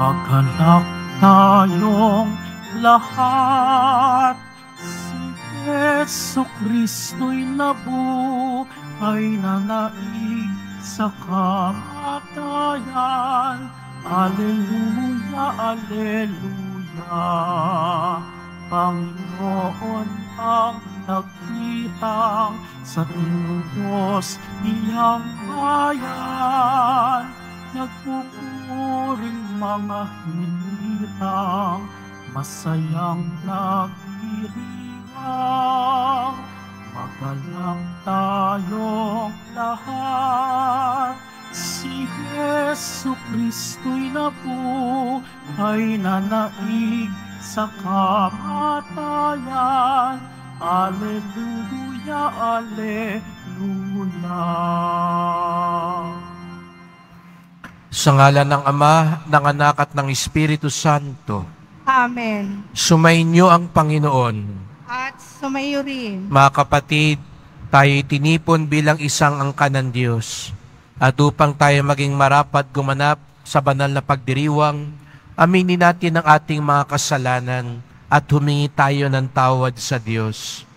Maghanap tayong lahat Si Yeso Kristo'y nabuhay na naig sa kamatayan Aleluya, aleluya Panginoon ang nagkitang sa tinubos iyang bayan Nagpupuring mga hinirang Masayang nagdiriwang Magalang tayong lahat Si Yesu Kristo'y nabuhay Nanaig sa kamatayan Aleluya, Aleluya sa ngala ng Ama, ng Anak at ng Espiritu Santo. Amen. Sumainyo ang Panginoon. At sumayo rin. Mga kapatid, tayo tinipon bilang isang angkan ng Diyos. At upang tayo maging marapat gumanap sa banal na pagdiriwang, aminin natin ang ating mga kasalanan at humingi tayo ng tawad sa Diyos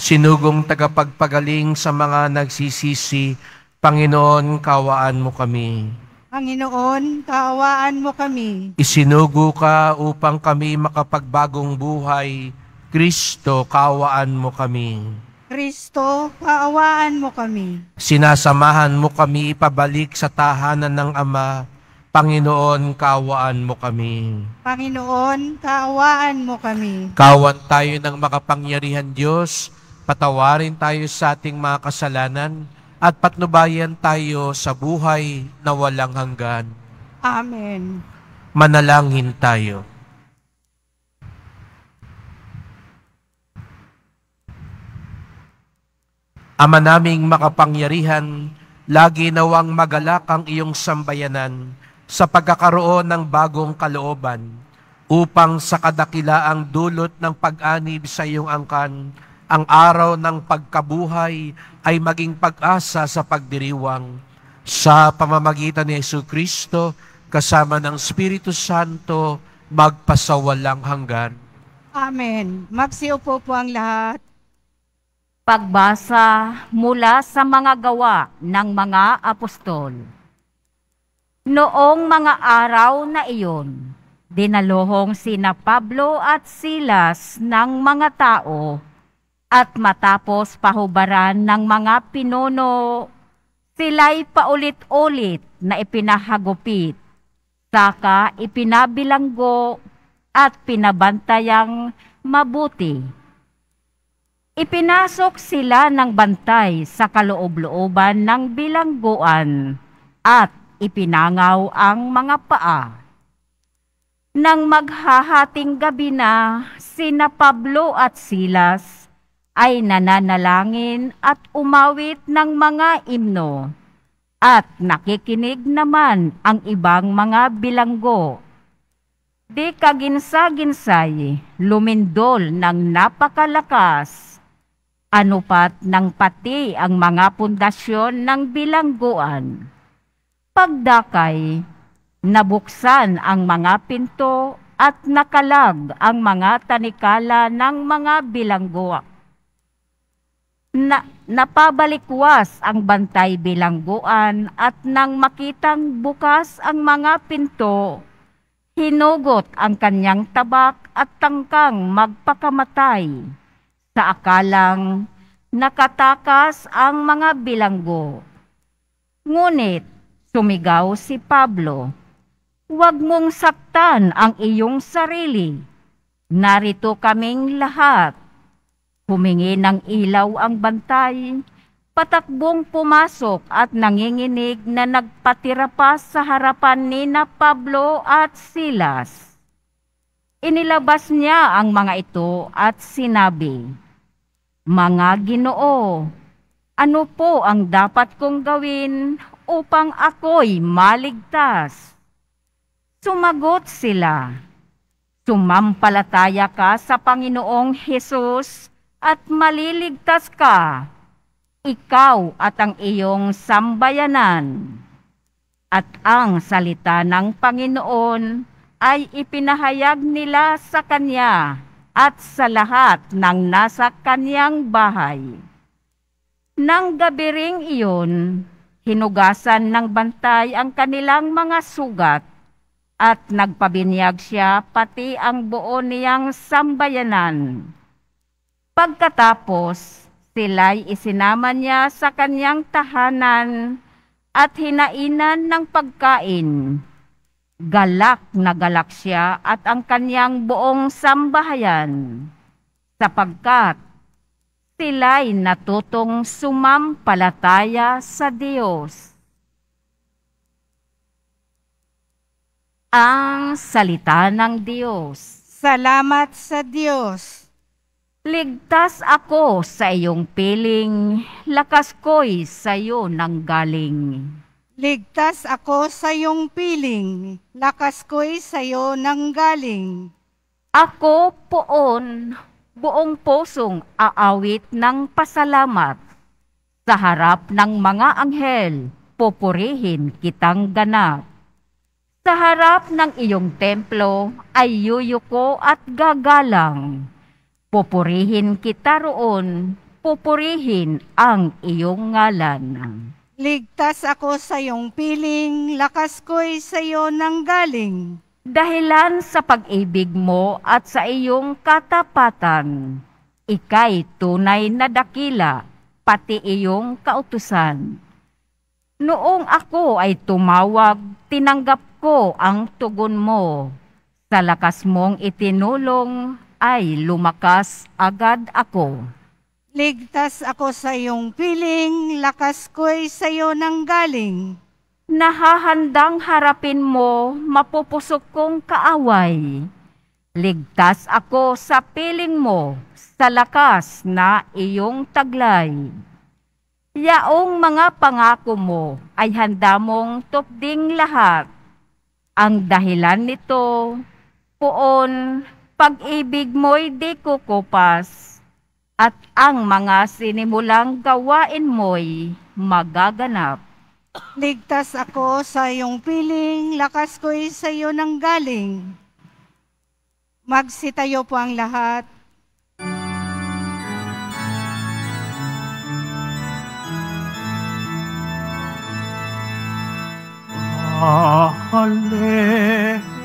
sinugong tagapagpagaling sa mga nagsisisi, Panginoon, kawaan mo kami. Panginoon, kaawaan mo kami. Isinugo ka upang kami makapagbagong buhay. Kristo, kawaan mo kami. Kristo, kaawaan mo kami. Sinasamahan mo kami ipabalik sa tahanan ng Ama. Panginoon, kaawaan mo kami. Panginoon, kaawaan mo kami. Kawan tayo ng makapangyarihan Diyos Patawarin tayo sa ating mga kasalanan at patnubayan tayo sa buhay na walang hanggan. Amen. Manalangin tayo. Ama naming makapangyarihan, lagi nawang magalak ang iyong sambayanan sa pagkakaroon ng bagong kalooban upang sa kadakilaang dulot ng pag-anib sa iyong angkan, ang araw ng pagkabuhay ay maging pag-asa sa pagdiriwang sa pamamagitan ni Yesu Kristo kasama ng Espiritu Santo magpasawalang hanggan. Amen. Magsiupo po ang lahat. Pagbasa mula sa mga gawa ng mga apostol. Noong mga araw na iyon, dinalohong sina Pablo at Silas ng mga tao at matapos pahubaran ng mga pinuno, sila'y paulit-ulit na ipinahagupit, saka ipinabilanggo at pinabantayang mabuti. Ipinasok sila ng bantay sa kaloob-looban ng bilangguan at ipinangaw ang mga paa. Nang maghahating gabi na, sina Pablo at Silas ay nananalangin at umawit ng mga imno at nakikinig naman ang ibang mga bilanggo. Di kaginsa-ginsay, lumindol ng napakalakas, anupat ng pati ang mga pundasyon ng bilangguan. Pagdakay, nabuksan ang mga pinto at nakalag ang mga tanikala ng mga bilangguak na, napabalikwas ang bantay bilangguan at nang makitang bukas ang mga pinto, hinugot ang kanyang tabak at tangkang magpakamatay. Sa akalang nakatakas ang mga bilanggo. Ngunit sumigaw si Pablo, Huwag mong saktan ang iyong sarili. Narito kaming lahat Humingi ng ilaw ang bantay, patakbong pumasok at nanginginig na nagpatira pa sa harapan ni na Pablo at Silas. Inilabas niya ang mga ito at sinabi, Mga ginoo, ano po ang dapat kong gawin upang ako'y maligtas? Sumagot sila, Sumampalataya ka sa Panginoong Hesus at maliligtas ka, ikaw at ang iyong sambayanan. At ang salita ng Panginoon ay ipinahayag nila sa Kanya at sa lahat ng nasa Kanyang bahay. Nang gabi ring iyon, hinugasan ng bantay ang kanilang mga sugat at nagpabinyag siya pati ang buo niyang sambayanan Pagkatapos, sila'y isinama niya sa kanyang tahanan at hinainan ng pagkain. Galak na galak siya at ang kanyang buong sambahayan, sapagkat sila'y natutong sumampalataya sa Diyos. Ang salita ng Diyos. Salamat sa Diyos. Ligtas ako sa iyong piling, lakas ko'y sa iyo nang galing. Ligtas ako sa iyong piling, lakas ko'y sa iyo nang galing. Ako poon, buong posong aawit ng pasalamat. Sa harap ng mga anghel, pupurihin kitang ganap. Sa harap ng iyong templo ay yuyuko at gagalang Pupurihin kita roon, pupurihin ang iyong ngalan. Ligtas ako sa iyong piling, lakas ko'y sa iyo nang galing. Dahilan sa pag-ibig mo at sa iyong katapatan, ika'y tunay na dakila, pati iyong kautusan. Noong ako ay tumawag, tinanggap ko ang tugon mo. Sa lakas mong itinulong, ay lumakas agad ako. Ligtas ako sa iyong piling, lakas ko'y sa iyo nang galing. Nahahandang harapin mo, mapupusok kong kaaway. Ligtas ako sa piling mo, sa lakas na iyong taglay. Yaong mga pangako mo ay handa mong tupding lahat. Ang dahilan nito, puon, pag-ibig mo'y di kukupas, at ang mga sinimulang gawain mo'y magaganap. Ligtas ako sa iyong piling, lakas ko'y sa iyo nang galing. Magsitayo po ang lahat. Ah, hallelujah.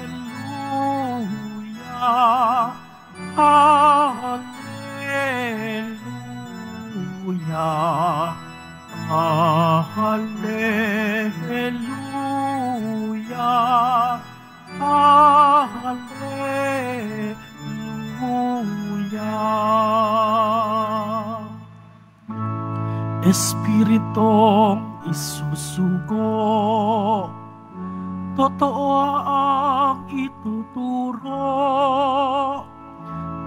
Hallelujah. Hallelujah. Hallelujah. Espiritong isusugo, totoo ang itutura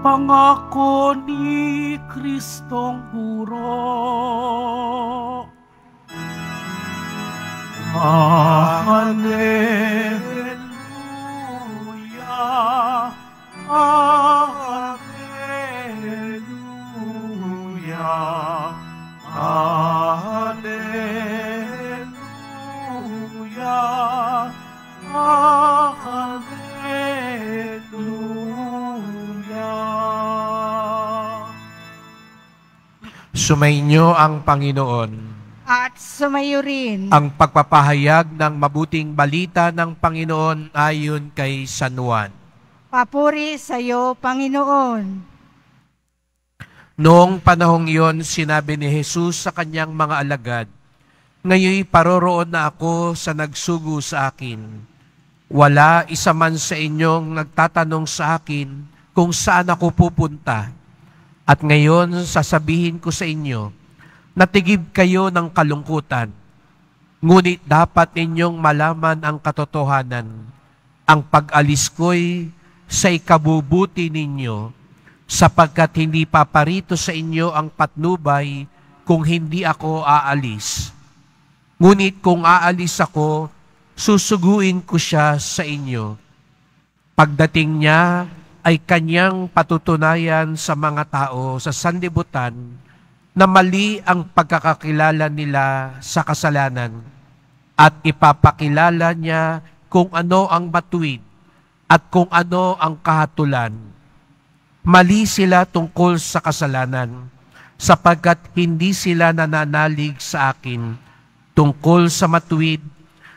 pangako ni Kristong Guro. Hallelujah. Sumainyo ang Panginoon. At sumayo rin. Ang pagpapahayag ng mabuting balita ng Panginoon ayon kay San Juan. Papuri sa iyo, Panginoon. Noong panahong iyon, sinabi ni Jesus sa kanyang mga alagad, Ngayoy paroroon na ako sa nagsugo sa akin. Wala isa man sa inyong nagtatanong sa akin kung saan ako pupunta at ngayon, sasabihin ko sa inyo, natigib kayo ng kalungkutan. Ngunit dapat ninyong malaman ang katotohanan. Ang pag-alis ko'y sa ikabubuti ninyo, sapagkat hindi paparito sa inyo ang patnubay kung hindi ako aalis. Ngunit kung aalis ako, susuguin ko siya sa inyo. Pagdating niya, ay kanyang patutunayan sa mga tao sa sandibutan na mali ang pagkakakilala nila sa kasalanan at ipapakilala niya kung ano ang batuid at kung ano ang kahatulan. Mali sila tungkol sa kasalanan sapagkat hindi sila nananalig sa akin tungkol sa matuwid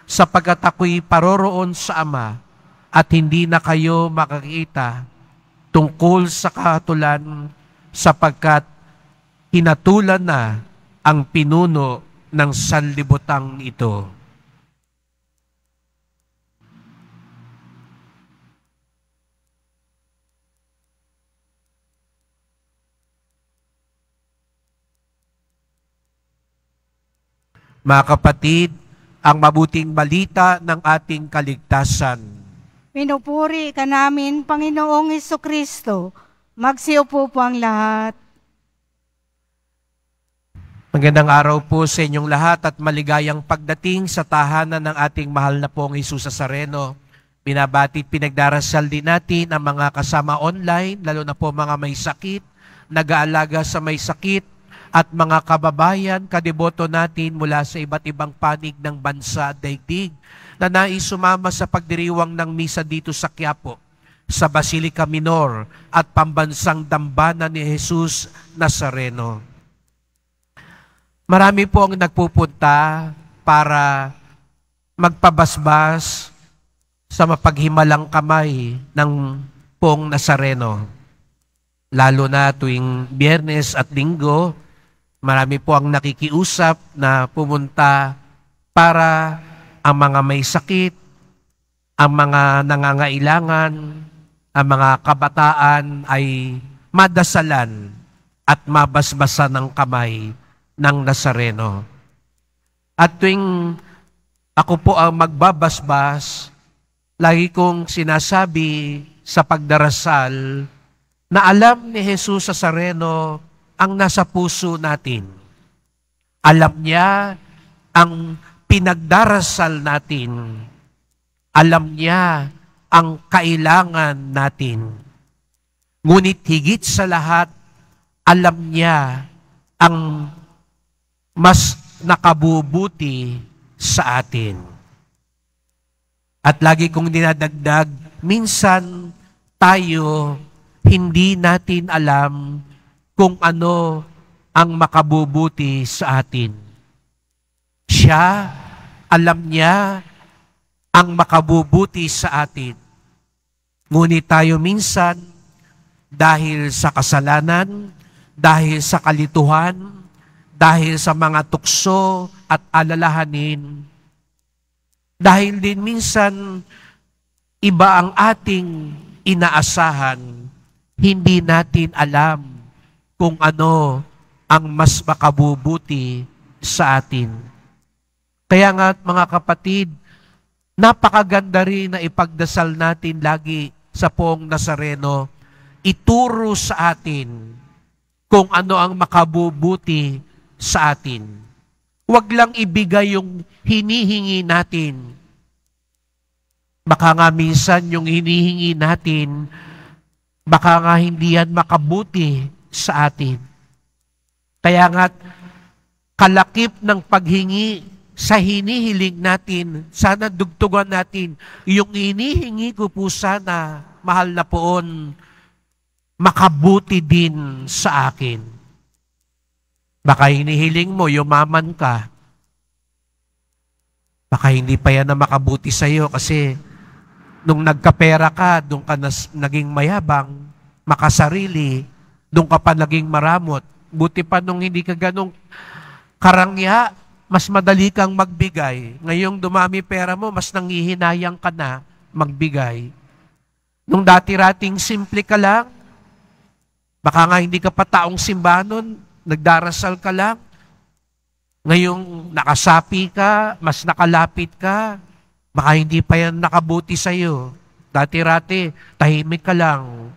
sapagkat ako'y paroroon sa Ama at hindi na kayo makakita tungkol sa kahatulan sapagkat hinatulan na ang pinuno ng sanlibutang ito. Mga kapatid, ang mabuting balita ng ating kaligtasan – Pinupuri ka namin, Panginoong Iso Kristo. Magsiupo po ang lahat. Magandang araw po sa inyong lahat at maligayang pagdating sa tahanan ng ating mahal na pong Isus Sareno. Binabati pinagdarasal din natin ang mga kasama online, lalo na po mga may sakit, nag-aalaga sa may sakit, at mga kababayan, kadiboto natin mula sa iba't ibang panig ng bansa at daigdig na sumama sa pagdiriwang ng misa dito sa Quiapo, sa Basilica Minor at pambansang dambana ni Jesus Nazareno. Marami po ang nagpupunta para magpabasbas sa mapaghimalang kamay ng pong Nazareno. Lalo na tuwing biyernes at linggo, marami po ang nakikiusap na pumunta para ang mga may sakit, ang mga nangangailangan, ang mga kabataan ay madasalan at mabasbasa ng kamay ng Nazareno. At tuwing ako po ang magbabasbas, lagi kong sinasabi sa pagdarasal na alam ni Jesus sa Sareno ang nasa puso natin. Alam niya ang pinagdarasal natin, alam niya ang kailangan natin. Ngunit higit sa lahat, alam niya ang mas nakabubuti sa atin. At lagi kong dinadagdag, minsan tayo hindi natin alam kung ano ang makabubuti sa atin. Siya alam niya ang makabubuti sa atin. Ngunit tayo minsan, dahil sa kasalanan, dahil sa kalituhan, dahil sa mga tukso at alalahanin, dahil din minsan iba ang ating inaasahan, hindi natin alam kung ano ang mas makabubuti sa atin. Kaya nga mga kapatid, napakaganda rin na ipagdasal natin lagi sa poong Nazareno, ituro sa atin kung ano ang makabubuti sa atin. Huwag lang ibigay yung hinihingi natin. Baka nga minsan yung hinihingi natin, baka nga hindi yan makabuti sa atin. Kaya nga, kalakip ng paghingi sa hinihiling natin, sana dugtugan natin, yung inihingi ko po sana, mahal na poon, makabuti din sa akin. Baka hinihiling mo, yumaman ka. Baka hindi pa yan na makabuti sa iyo kasi nung nagkapera ka, doon ka nas, naging mayabang, makasarili, doon ka pa naging maramot. Buti pa nung hindi ka ganong karangya, mas madali kang magbigay. Ngayong dumami pera mo, mas nangihinayang ka na magbigay. Nung dati-rating simple ka lang, baka nga hindi ka pa taong simbanon, nagdarasal ka lang, ngayong nakasapi ka, mas nakalapit ka, baka hindi pa yan nakabuti sa'yo. Dati-rati, tahimik ka lang.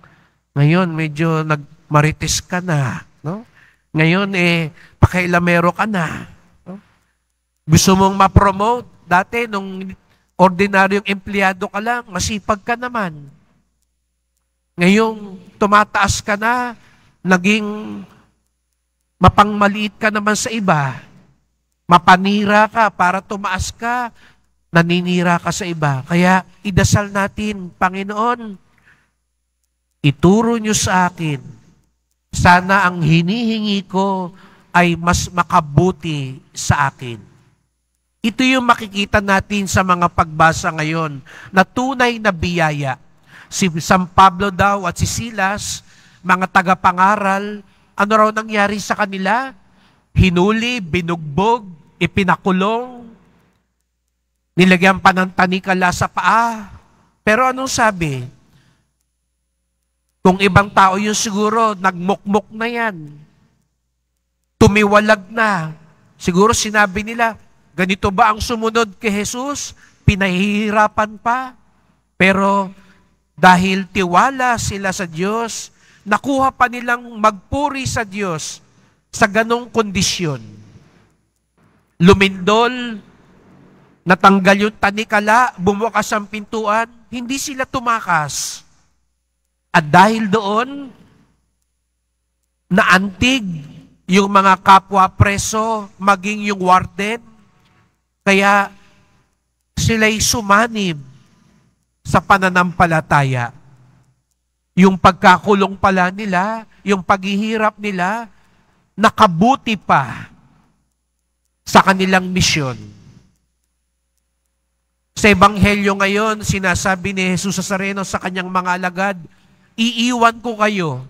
Ngayon, medyo nagmarites ka na. No? Ngayon, eh, pakailamero ka na. Gusto mong ma-promote? Dati, nung ordinaryong empleyado ka lang, masipag ka naman. Ngayong tumataas ka na, naging mapangmaliit ka naman sa iba, mapanira ka para tumaas ka, naninira ka sa iba. Kaya idasal natin, Panginoon, ituro niyo sa akin, sana ang hinihingi ko ay mas makabuti sa akin. Ito yung makikita natin sa mga pagbasa ngayon na tunay na biyaya. Si San Pablo daw at si Silas, mga tagapangaral, ano raw nangyari sa kanila? Hinuli, binugbog, ipinakulong, nilagyan pa ng tanikala sa paa. Pero anong sabi? Kung ibang tao yun siguro, nagmukmok na yan. Tumiwalag na. Siguro sinabi nila, Ganito ba ang sumunod kay Jesus? Pinahihirapan pa. Pero dahil tiwala sila sa Diyos, nakuha pa nilang magpuri sa Diyos sa ganong kondisyon. Lumindol, natanggal yung tanikala, bumukas ang pintuan, hindi sila tumakas. At dahil doon, naantig yung mga kapwa preso, maging yung warden, kaya sila'y sumanib sa pananampalataya. Yung pagkakulong pala nila, yung paghihirap nila, nakabuti pa sa kanilang misyon. Sa Ebanghelyo ngayon, sinasabi ni Jesus Nazareno sa kanyang mga alagad, iiwan ko kayo.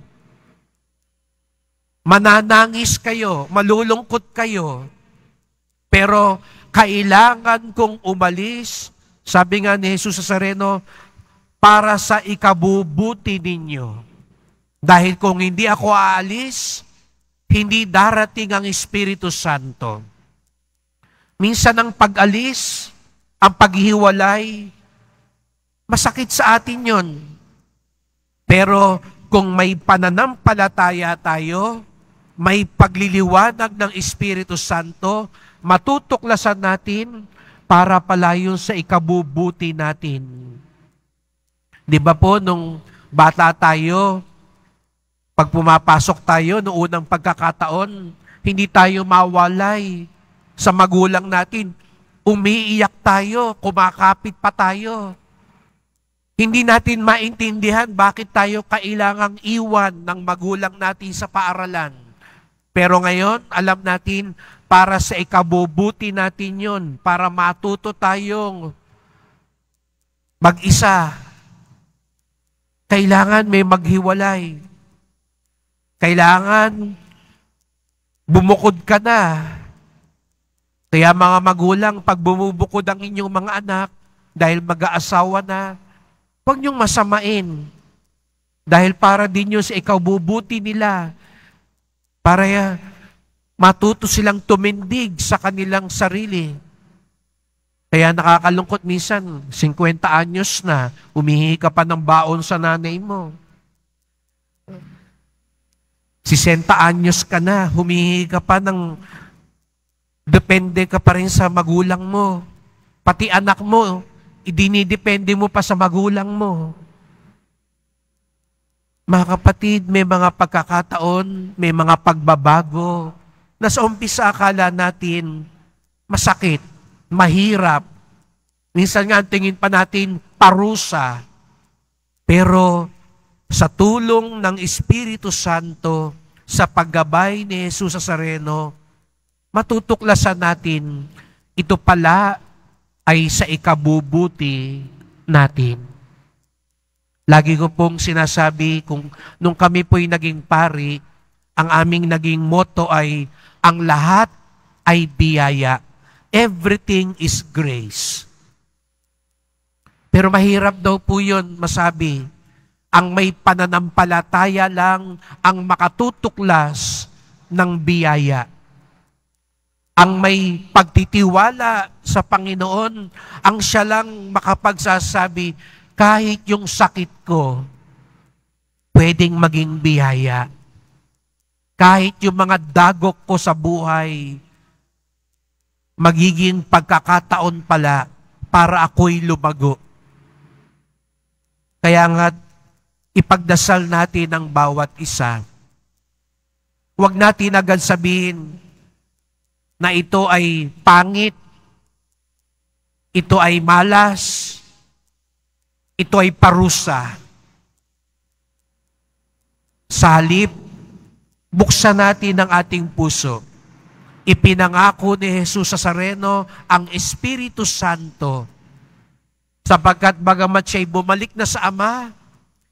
Mananangis kayo, malulungkot kayo, pero kailangan kong umalis, sabi nga ni Jesus sa Sareno, para sa ikabubuti ninyo. Dahil kung hindi ako aalis, hindi darating ang Espiritu Santo. Minsan ang pag-alis, ang paghiwalay, masakit sa atin yon. Pero kung may pananampalataya tayo, may pagliliwanag ng Espiritu Santo, matutuklasan natin para palayon sa ikabubuti natin. Di ba po, nung bata tayo, pag pumapasok tayo noong unang pagkakataon, hindi tayo mawalay sa magulang natin. Umiiyak tayo, kumakapit pa tayo. Hindi natin maintindihan bakit tayo kailangang iwan ng magulang natin sa paaralan. Pero ngayon, alam natin, para sa ikabubuti natin yon para matuto tayong mag-isa. Kailangan may maghiwalay. Kailangan bumukod ka na. Kaya mga magulang, pag bumubukod ang inyong mga anak, dahil mag-aasawa na, huwag niyong masamain. Dahil para din yun sa ikabubuti nila, para eh, matuto silang tumindig sa kanilang sarili. Kaya nakakalungkot minsan, 50 anyos na, umihingi ka pa ng baon sa nanay mo. 60 anyos ka na, humihingi ka pa ng depende ka pa rin sa magulang mo. Pati anak mo, idinidepende mo pa sa magulang mo. Mga kapatid, may mga pagkakataon, may mga pagbabago na sa umpisa akala natin masakit, mahirap. Minsan nga tingin pa natin parusa. Pero sa tulong ng Espiritu Santo, sa paggabay ni Jesus sa sareno, matutuklasan natin ito pala ay sa ikabubuti natin. Lagi ko pong sinasabi, kung nung kami po'y naging pari, ang aming naging motto ay, ang lahat ay biyaya. Everything is grace. Pero mahirap daw po yun masabi. Ang may pananampalataya lang ang makatutuklas ng biyaya. Ang may pagtitiwala sa Panginoon, ang siya lang makapagsasabi, kahit yung sakit ko, pwedeng maging biyaya. Kahit yung mga dagok ko sa buhay, magiging pagkakataon pala para ako'y lumago. Kaya nga, ipagdasal natin ang bawat isa. Huwag natin agad sabihin na ito ay pangit, ito ay malas, ito ay parusa. Sa halip, buksan natin ang ating puso. Ipinangako ni Jesus sa Sareno ang Espiritu Santo sapagkat bagamat siya'y bumalik na sa Ama,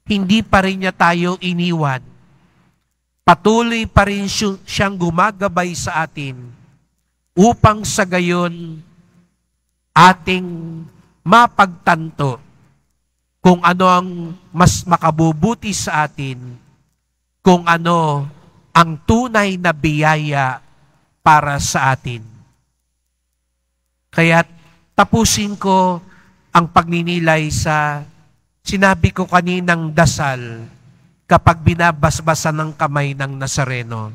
hindi pa rin niya tayo iniwan. Patuloy pa rin siyang gumagabay sa atin upang sa gayon ating mapagtanto kung ano ang mas makabubuti sa atin, kung ano ang tunay na biyaya para sa atin. Kaya tapusin ko ang pagninilay sa sinabi ko kaninang dasal kapag binabasbasa ng kamay ng Nazareno.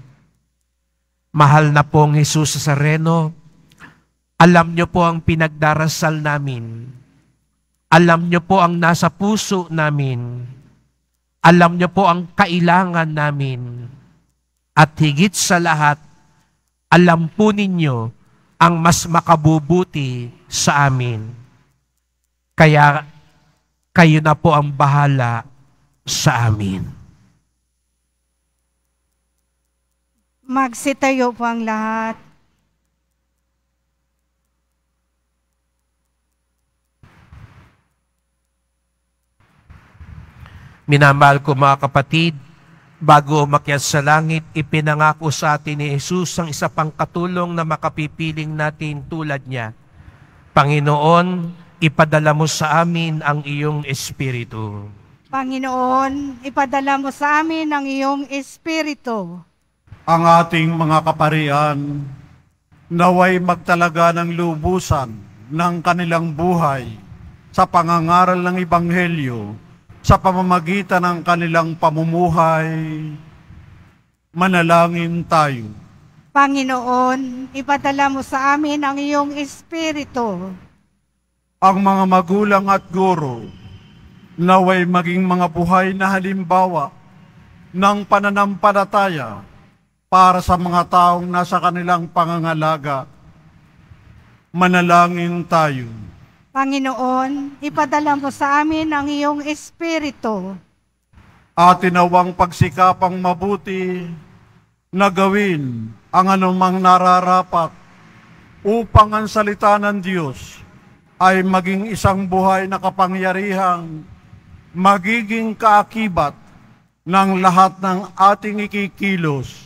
Mahal na pong Jesus Nazareno, alam niyo po ang pinagdarasal namin alam niyo po ang nasa puso namin. Alam niyo po ang kailangan namin. At higit sa lahat, alam po ninyo ang mas makabubuti sa amin. Kaya kayo na po ang bahala sa amin. Magsitayo po ang lahat. Minamahal ko mga kapatid, bago umakyat sa langit, ipinangako sa atin ni Jesus ang isa pang katulong na makapipiling natin tulad niya. Panginoon, ipadala mo sa amin ang iyong Espiritu. Panginoon, ipadala mo sa amin ang iyong Espiritu. Ang ating mga kaparian, naway magtalaga ng lubusan ng kanilang buhay sa pangangaral ng Ebanghelyo sa pamamagitan ng kanilang pamumuhay, manalangin tayo. Panginoon, ipadala mo sa amin ang iyong Espiritu. Ang mga magulang at guro, naway maging mga buhay na halimbawa ng pananampalataya para sa mga taong nasa kanilang pangangalaga. Manalangin tayo. Panginoon, ipadala mo sa amin ang iyong Espiritu. At inawang pagsikapang mabuti na gawin ang anumang nararapat upang ang salita ng Diyos ay maging isang buhay na kapangyarihang magiging kaakibat ng lahat ng ating ikikilos.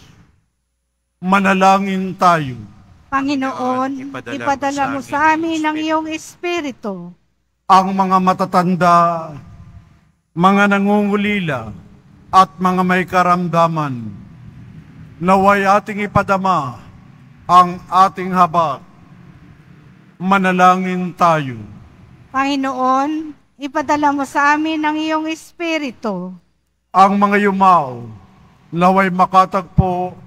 Manalangin tayo. Panginoon, ipadala, ipadala mo sa amin ang iyong Espiritu. Ang mga matatanda, mga nangungulila, at mga may karamdaman, naway ating ipadama ang ating habag. Manalangin tayo. Panginoon, ipadala mo sa amin ang iyong Espiritu. Ang mga yumao, naway makatagpo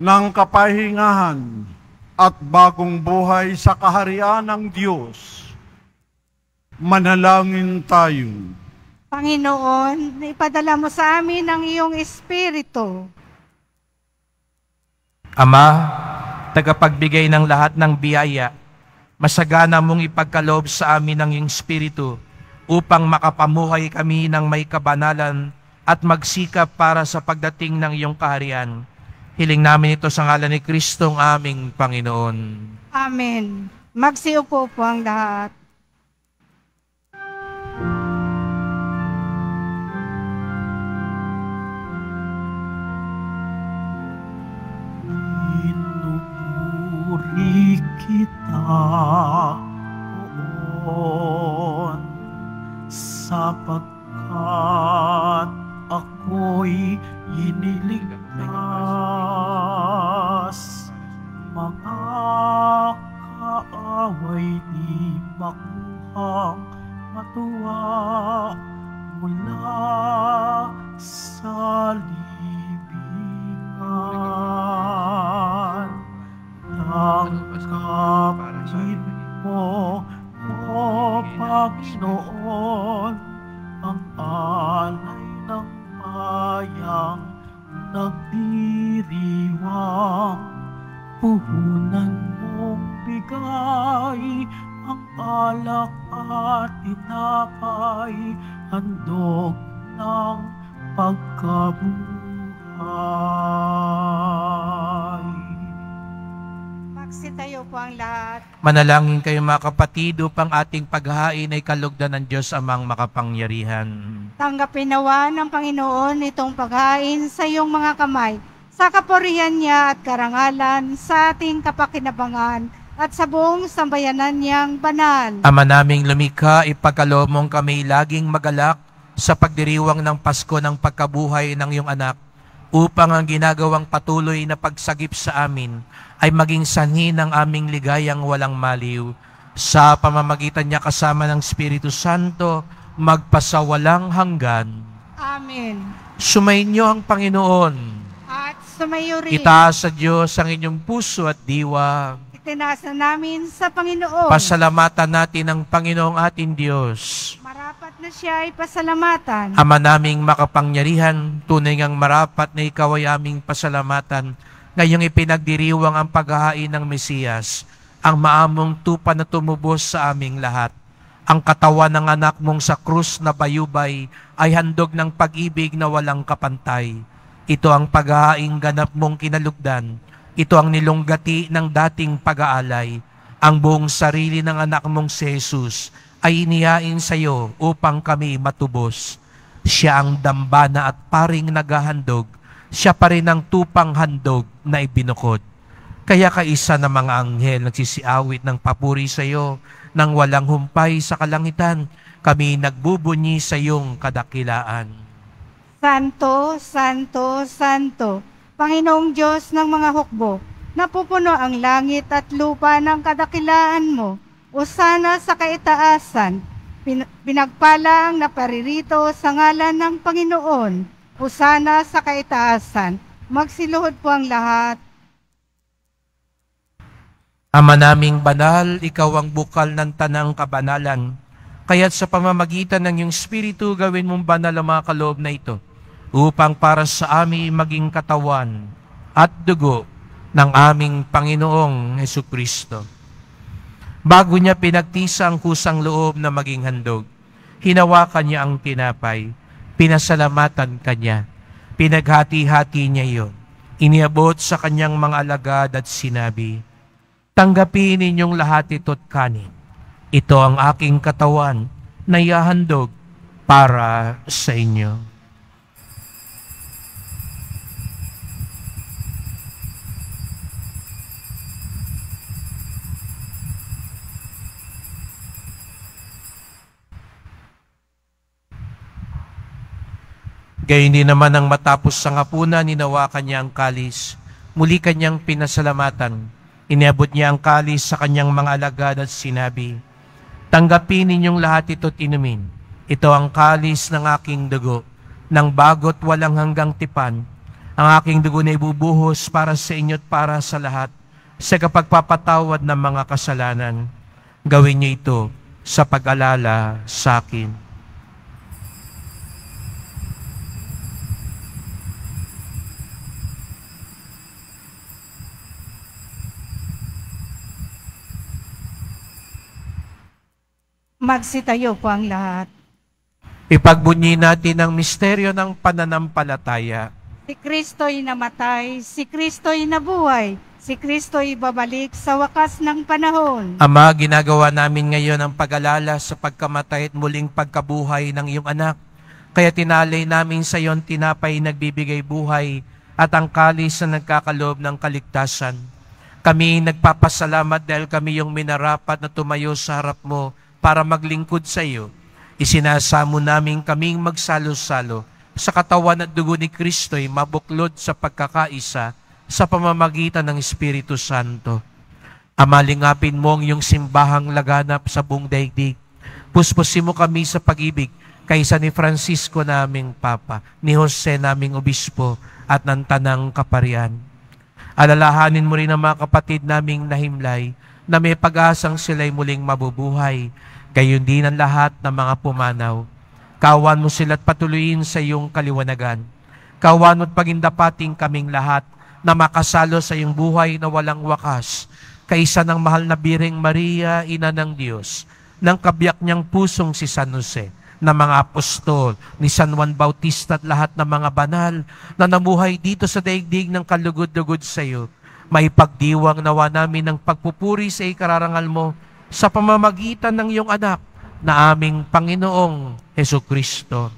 ng kapahingahan at bagong buhay sa kaharian ng Diyos. Manalangin tayo. Panginoon, ipadala mo sa amin ang iyong Espiritu. Ama, tagapagbigay ng lahat ng biyaya, masagana mong ipagkaloob sa amin ang iyong Espiritu upang makapamuhay kami ng may kabanalan at magsikap para sa pagdating ng iyong kaharian Hiling namin ito sa ngalan ni Kristong aming Panginoon. Amen. Magsiupo po ang lahat. Manalangin kayo mga kapatid upang ating paghain ay kalugdan ng Diyos amang makapangyarihan. Tanggapin nawa ng Panginoon itong paghain sa iyong mga kamay, sa kapurihan niya at karangalan, sa ating kapakinabangan, at sa buong sambayanan niyang banal. Ama naming lumikha, ipagkalomong kami laging magalak sa pagdiriwang ng Pasko ng pagkabuhay ng iyong anak, upang ang ginagawang patuloy na pagsagip sa amin ay maging sanhi ng aming ligayang walang maliw. Sa pamamagitan niya kasama ng Espiritu Santo, magpasawalang hanggan. Amen. Sumainyo ang Panginoon. At sumayo rin. Itaas sa Diyos ang inyong puso at diwa. Itinaas namin sa Panginoon. Pasalamatan natin ang Panginoong ating Diyos. Marapat na siya ay pasalamatan. Ama naming makapangyarihan, tunay ngang marapat na ikaw ay aming pasalamatan ngayong ipinagdiriwang ang paghahain ng Mesiyas, ang maamong tupa na tumubos sa aming lahat. Ang katawan ng anak mong sa krus na bayubay ay handog ng pag-ibig na walang kapantay. Ito ang paghahaing ganap mong kinalugdan. Ito ang nilunggati ng dating pag-aalay. Ang buong sarili ng anak mong si Jesus ay inihain sa iyo upang kami matubos. Siya ang dambana at paring naghahandog siya pa rin ang tupang handog na ibinukod. Kaya kaisa ng mga anghel nagsisiawit ng papuri sa iyo nang walang humpay sa kalangitan. Kami nagbubunyi sa iyong kadakilaan. Santo, Santo, Santo, Panginoong Diyos ng mga hukbo, napupuno ang langit at lupa ng kadakilaan mo. O sana sa kaitaasan, pinagpala ang naparirito sa ngalan ng Panginoon Usana sa kaitaasan. Magsiluhod po ang lahat. Ama naming banal, ikaw ang bukal ng tanang kabanalan. Kaya't sa pamamagitan ng iyong Espiritu, gawin mong banal ang mga kaloob na ito upang para sa amin maging katawan at dugo ng aming Panginoong Heso Kristo. Bago niya pinagtisa ang kusang loob na maging handog, hinawakan niya ang tinapay Pinasalamatan kanya. Pinaghati-hati niya yon. Iniabot sa kanyang mga alagad at sinabi, Tanggapin ninyong lahat ito't kanin. Ito ang aking katawan na ihahandog para sa inyo. Gayon din naman ang matapos sa ngapunan, ninawa niya ang kalis. Muli kanyang pinasalamatan. Inabot niya ang kalis sa kanyang mga alagad at sinabi, Tanggapin ninyong lahat ito't inumin. Ito ang kalis ng aking dugo, ng bagot walang hanggang tipan. Ang aking dugo na ibubuhos para sa inyo't para sa lahat, sa kapagpapatawad ng mga kasalanan. Gawin niyo ito sa pag-alala sa akin. Magsitayo po ang lahat. Ipagbunyi natin ang misteryo ng pananampalataya. Si Kristo'y namatay, si Kristo'y nabuhay, si Kristo'y babalik sa wakas ng panahon. Ama, ginagawa namin ngayon ang pag-alala sa pagkamatay at muling pagkabuhay ng iyong anak. Kaya tinalay namin sa iyon tinapay nagbibigay buhay at ang kalis na nagkakalob ng kaligtasan. Kami nagpapasalamat dahil kami yung minarapat na tumayo sa harap mo para maglingkod sa iyo, isinasamo namin kaming magsalo-salo sa katawan at dugo ni Kristo'y mabuklod sa pagkakaisa sa pamamagitan ng Espiritu Santo. Amalingapin mo ang iyong simbahang laganap sa buong daigdig. Puspusin mo kami sa pag-ibig kaysa ni Francisco naming Papa, ni Jose naming Obispo, at ng Tanang Kaparian. Alalahanin mo rin ang mga kapatid naming nahimlay na may pag-asang sila'y muling mabubuhay Gayon din ang lahat ng mga pumanaw. Kawan mo sila't patuloyin sa iyong kaliwanagan. Kawan mo't pagindapating kaming lahat na makasalo sa iyong buhay na walang wakas, kaisa ng mahal na Biring Maria, Ina ng Diyos, ng kabyak niyang pusong si San Jose, ng mga apostol, ni San Juan Bautista at lahat ng mga banal na namuhay dito sa daigdig ng kalugod-lugod sa iyo. May pagdiwang nawa namin ng pagpupuri sa ikararangal mo sa pamamagitan ng iyong anak na aming Panginoong Heso Kristo.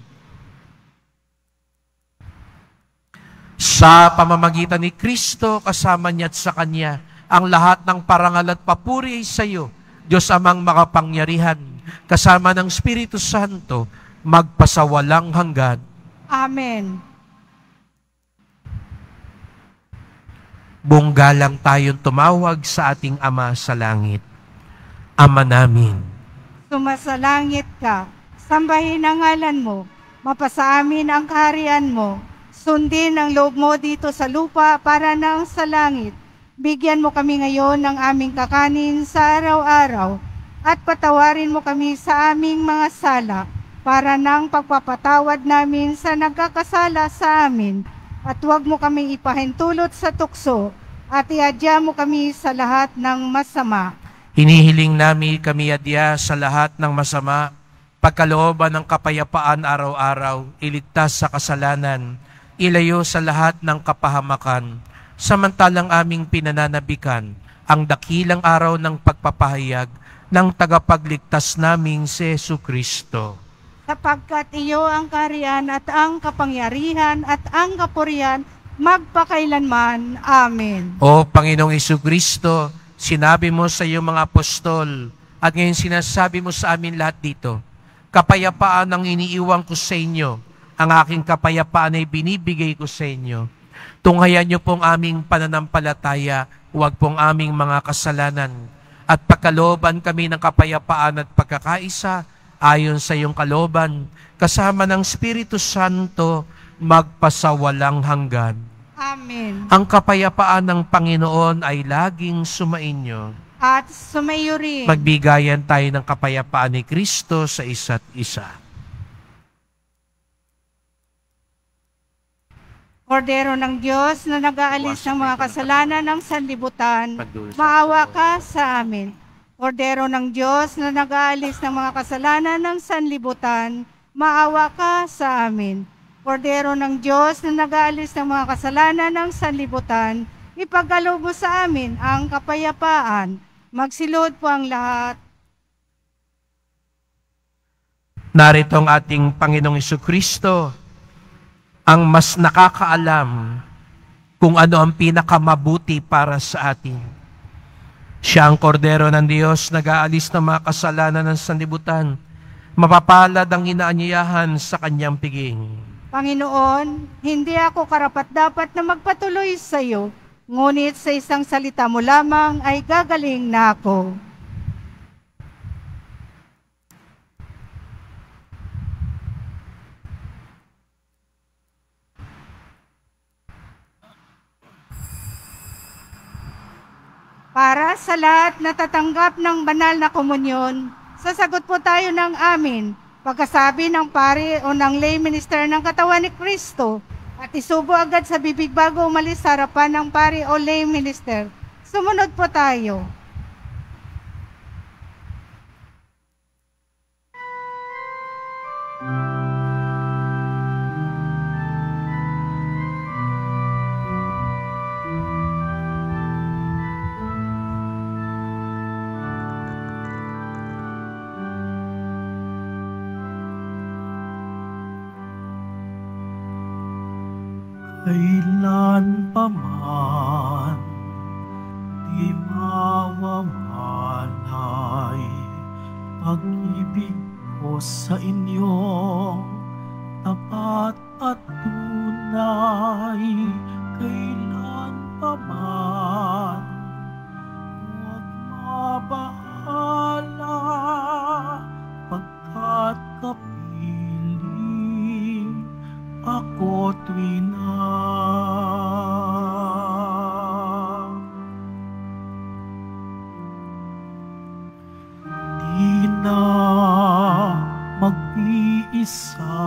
Sa pamamagitan ni Kristo, kasama niya at sa Kanya, ang lahat ng parangal at papuri ay sa iyo, Diyos amang makapangyarihan, kasama ng Espiritu Santo, magpasawalang hanggan. Amen. Bunggalang tayong tumawag sa ating Ama sa Langit. Ama namin. Sumasalangit ka, sambahin ang ngalan mo, mapasa amin ang kaharian mo, sundin ang loob mo dito sa lupa para nang sa langit. Bigyan mo kami ngayon ng aming kakanin sa araw-araw at patawarin mo kami sa aming mga sala para nang pagpapatawad namin sa nagkakasala sa amin at huwag mo kami ipahintulot sa tukso at iadya mo kami sa lahat ng masama Hinihiling namin kami adya sa lahat ng masama, pagkalooban ng kapayapaan araw-araw, iligtas sa kasalanan, ilayo sa lahat ng kapahamakan, samantalang aming pinananabikan ang dakilang araw ng pagpapahayag ng tagapagligtas naming si Yesu Kristo. Sapagkat iyo ang kaharian at ang kapangyarihan at ang kapurian magpakailanman. Amen. O Panginoong Yesu Kristo, Sinabi mo sa iyong mga apostol at ngayon sinasabi mo sa amin lahat dito, kapayapaan ang iniiwan ko sa inyo, ang aking kapayapaan ay binibigay ko sa inyo. Tunghayan niyo pong aming pananampalataya, huwag pong aming mga kasalanan, at pagkalooban kami ng kapayapaan at pagkakaisa ayon sa iyong kaloban, kasama ng Espiritu Santo, magpasawalang hanggan amin. Ang kapayapaan ng Panginoon ay laging sumainyo. At sumayo rin. Magbigayan tayo ng kapayapaan ni Kristo sa isa't isa. Kordero ng Diyos na nag-aalis ng mga kasalanan ng sanlibutan, maawa ka sa amin. Kordero ng Diyos na nag-aalis ng mga kasalanan ng sanlibutan, maawa ka sa amin. Kordero ng Diyos na nag-aalis ng mga kasalanan ng sanlibutan, ipagalaw mo sa amin ang kapayapaan. Magsilod po ang lahat. Narito ang ating Panginoong Iso Kristo, ang mas nakakaalam kung ano ang pinakamabuti para sa atin. Siya ang kordero ng Diyos, nag-aalis ng mga kasalanan ng sanlibutan. Mapapalad ang inaanyayahan sa kanyang piging. Panginoon, hindi ako karapat-dapat na magpatuloy sa iyo, ngunit sa isang salita mo lamang ay gagaling na ako. Para sa lahat na tatanggap ng banal na komunyon, sasagot po tayo ng amin Pagkasabi ng pari o ng lay minister ng katawan ni Kristo at isubo agad sa bibig bago umalis sa harapan ng pari o lay minister. Sumunod po tayo. So.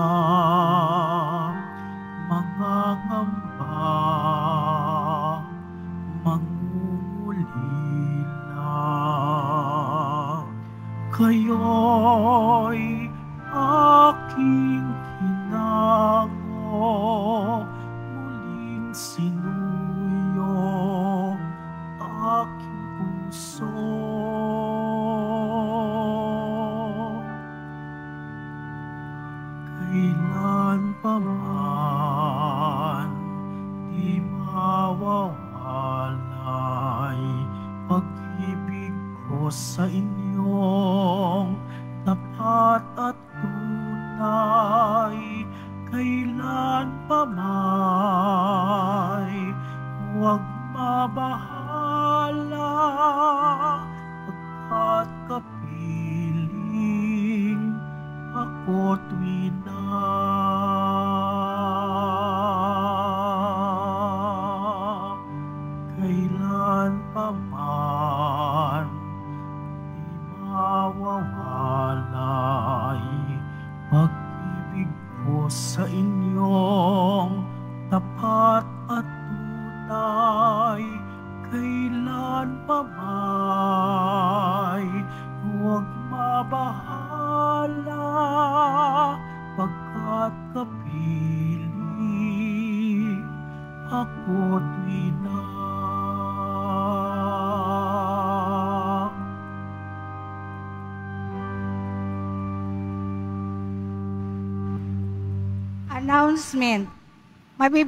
Oh.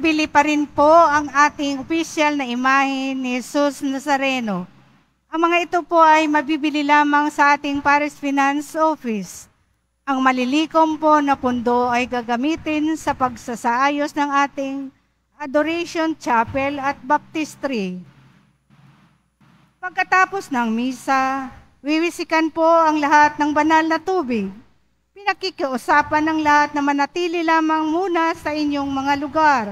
Nananatili pa rin po ang ating official na imahe ni Jesus Nazareno. Ang mga ito po ay mabibili lamang sa ating Paris Finance Office. Ang malilikom po na pundo ay gagamitin sa pagsasaayos ng ating Adoration Chapel at Baptistry. Pagkatapos ng misa, wiwisikan po ang lahat ng banal na tubig pinakikiusapan ng lahat na manatili lamang muna sa inyong mga lugar.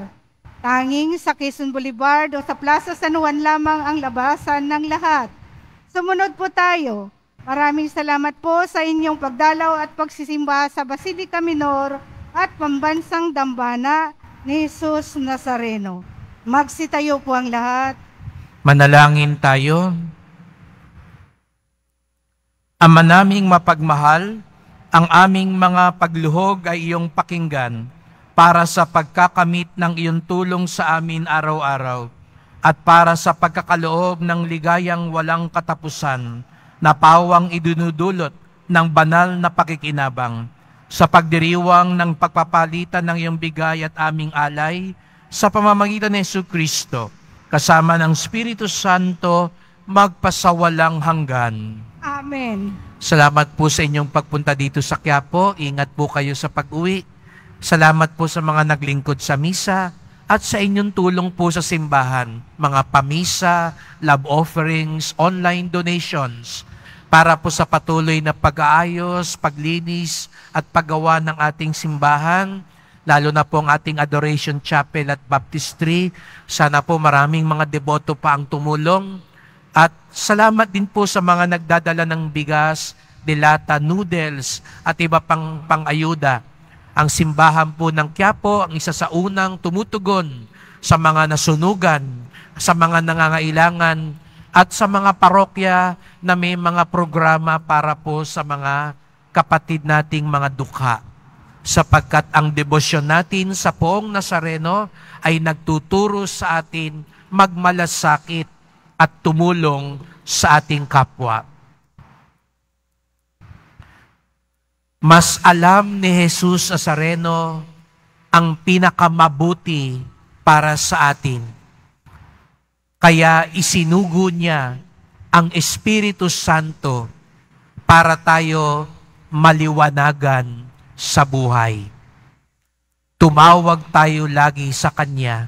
Tanging sa Quezon Boulevard o sa Plaza San Juan lamang ang labasan ng lahat. Sumunod po tayo. Maraming salamat po sa inyong pagdalaw at pagsisimba sa Basilica Minor at Pambansang Dambana ni Jesus Nazareno. Magsitayo po ang lahat. Manalangin tayo. Ama naming mapagmahal, ang aming mga pagluhog ay iyong pakinggan para sa pagkakamit ng iyong tulong sa amin araw-araw at para sa pagkakaloob ng ligayang walang katapusan na pawang idunudulot ng banal na pakikinabang sa pagdiriwang ng pagpapalitan ng iyong bigay at aming alay sa pamamagitan ni Yesu Kristo kasama ng Espiritu Santo magpasawalang hanggan. Amen. Salamat po sa inyong pagpunta dito sa Quiapo. Ingat po kayo sa pag-uwi. Salamat po sa mga naglingkod sa misa at sa inyong tulong po sa simbahan, mga pamisa, love offerings, online donations, para po sa patuloy na pag-aayos, paglinis at paggawa ng ating simbahan, lalo na po ang ating Adoration Chapel at Baptistry. Sana po maraming mga deboto pa ang tumulong. At salamat din po sa mga nagdadala ng bigas, dilata, noodles at iba pang pangayuda ang simbahan po ng Quiapo ang isa sa unang tumutugon sa mga nasunugan, sa mga nangangailangan, at sa mga parokya na may mga programa para po sa mga kapatid nating mga dukha. Sapagkat ang debosyon natin sa poong Nazareno ay nagtuturo sa atin magmalasakit at tumulong sa ating kapwa. Mas alam ni Jesus Nazareno ang pinakamabuti para sa atin. Kaya isinugo niya ang Espiritu Santo para tayo maliwanagan sa buhay. Tumawag tayo lagi sa Kanya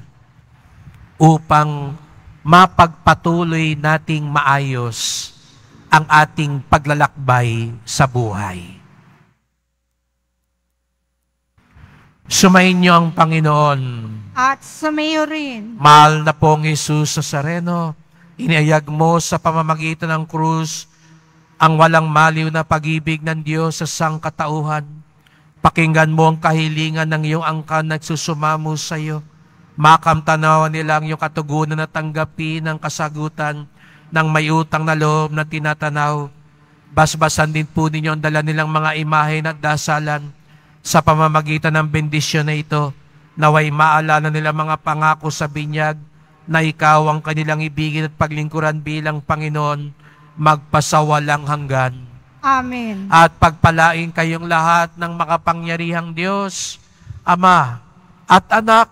upang mapagpatuloy nating maayos ang ating paglalakbay sa buhay. Sumayin niyo ang Panginoon. At sumayo rin. Mahal na pong Jesus sareno, inayag mo sa pamamagitan ng krus ang walang maliw na pag-ibig ng Diyos sa sangkatauhan. Pakinggan mo ang kahilingan ng iyong angkan na susumamo sa iyo. Makamtanawa nila ang iyong katugunan na tanggapin ang kasagutan ng may utang na loob na tinatanaw. Basbasan din po ninyo ang dala nilang mga imahe at dasalan sa pamamagitan ng bendisyon na ito, naway maalala nila mga pangako sa binyag na ikaw ang kanilang ibigin at paglingkuran bilang Panginoon, magpasawalang hanggan. Amen. At pagpalain kayong lahat ng makapangyarihang Diyos, Ama, at Anak,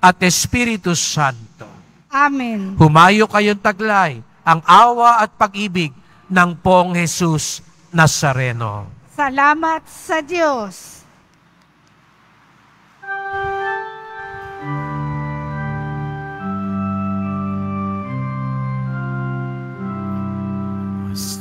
at Espiritu Santo. Amen. Humayo kayong taglay ang awa at pag-ibig ng Pong Jesus Nazareno. Salamat sa Diyos.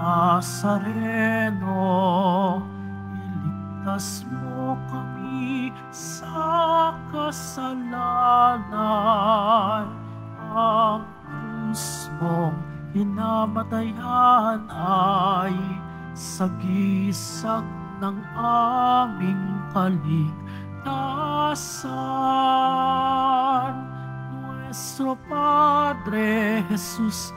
Nazareno, iligtas mo kami sa kasalanan. Ang krus mong hinamatayan ay sagisag ng aming kaligtasan. Nuestro Padre Jesus,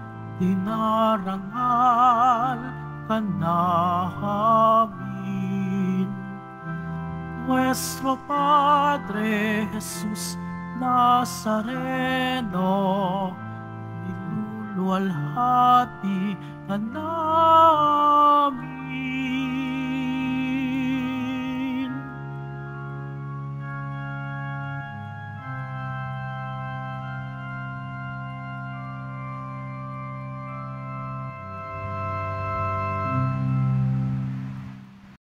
Dinarangal ka namin Nuestro Padre Jesus Nazareno Nilulualhati ka namin